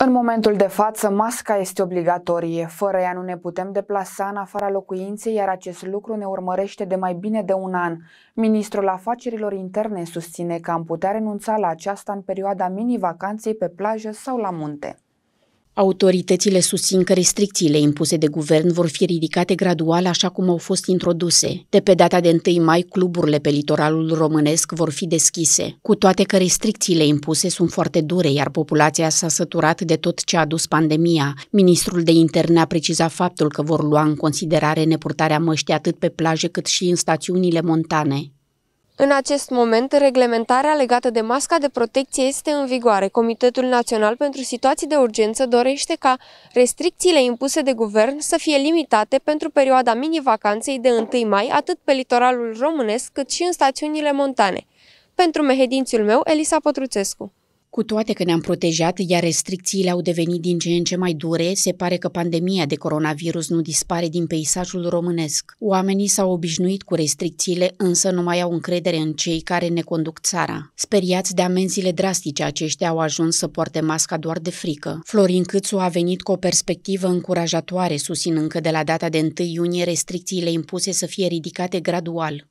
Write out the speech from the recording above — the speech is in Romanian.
În momentul de față, masca este obligatorie. Fără ea nu ne putem deplasa în afara locuinței, iar acest lucru ne urmărește de mai bine de un an. Ministrul Afacerilor Interne susține că am putea renunța la aceasta în perioada mini-vacanței pe plajă sau la munte. Autoritățile susțin că restricțiile impuse de guvern vor fi ridicate gradual așa cum au fost introduse. De pe data de 1 mai, cluburile pe litoralul românesc vor fi deschise, cu toate că restricțiile impuse sunt foarte dure, iar populația s-a săturat de tot ce a dus pandemia. Ministrul de interne a precizat faptul că vor lua în considerare nepurtarea măștii atât pe plaje cât și în stațiunile montane. În acest moment, reglementarea legată de masca de protecție este în vigoare. Comitetul Național pentru Situații de Urgență dorește ca restricțiile impuse de guvern să fie limitate pentru perioada mini-vacanței de 1 mai, atât pe litoralul românesc cât și în stațiunile montane. Pentru mehedințiul meu, Elisa Potruțescu. Cu toate că ne-am protejat, iar restricțiile au devenit din ce în ce mai dure, se pare că pandemia de coronavirus nu dispare din peisajul românesc. Oamenii s-au obișnuit cu restricțiile, însă nu mai au încredere în cei care ne conduc țara. Speriați de amenziile drastice, aceștia au ajuns să poarte masca doar de frică. Florin Câțu a venit cu o perspectivă încurajatoare, susținând că de la data de 1 iunie restricțiile impuse să fie ridicate gradual.